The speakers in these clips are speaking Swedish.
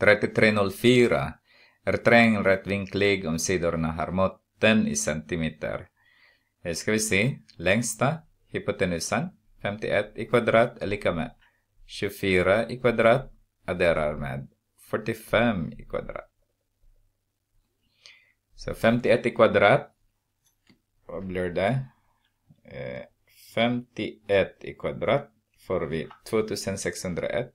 3304 är trängen rättvinklig om sidorna har måtten i centimeter. Här ska vi se, längsta hypotenusan 51 i kvadrat är lika med 24 i kvadrat adderar med 45 i kvadrat. Så 51 i kvadrat, vad blir det? 51 eh, i kvadrat får vi 2601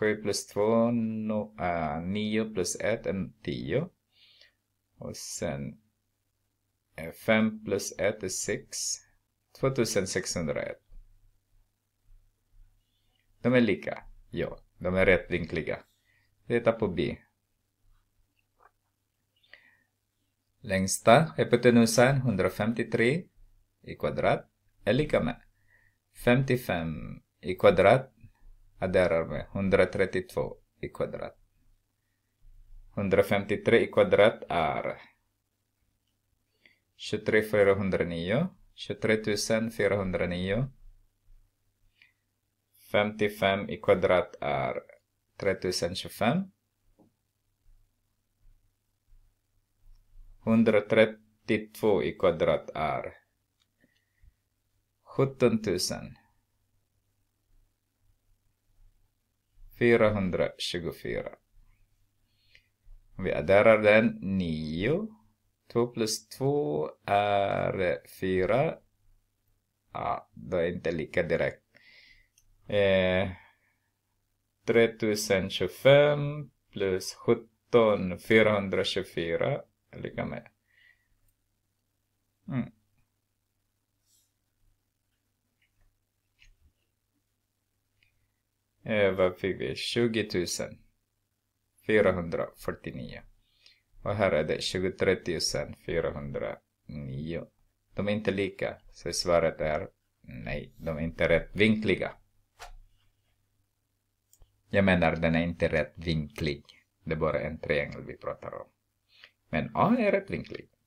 7 plus 2, no, äh, ah, 9 plus 1 är 10. Och sen 5 eh, plus 1 är 6. 2601. De är lika. Ja, de är rättvinkliga. Titta på B. Längsta hypotenusan 153 i kvadrat är lika med 55 i kvadrat adderar med 132 i kvadrat. 153 i kvadrat är 23 409, 23 409. 55 i kvadrat är 3025. 132 i kvadrat är 17 000. 424. Vi adderar den 9. 2 plus 2 är 4. Ja, det är inte lika direkt. Eh, 3025 plus 17, 424 är lika med. Mm. Eh, vad fick vi? 20 449. Och här är det 23 409. De är inte lika, så svaret är nej, de är inte rätt vinkliga. Jag menar, den är inte rätt vinklig. Det är bara en triangel vi pratar om. Men A är rätt vinklig.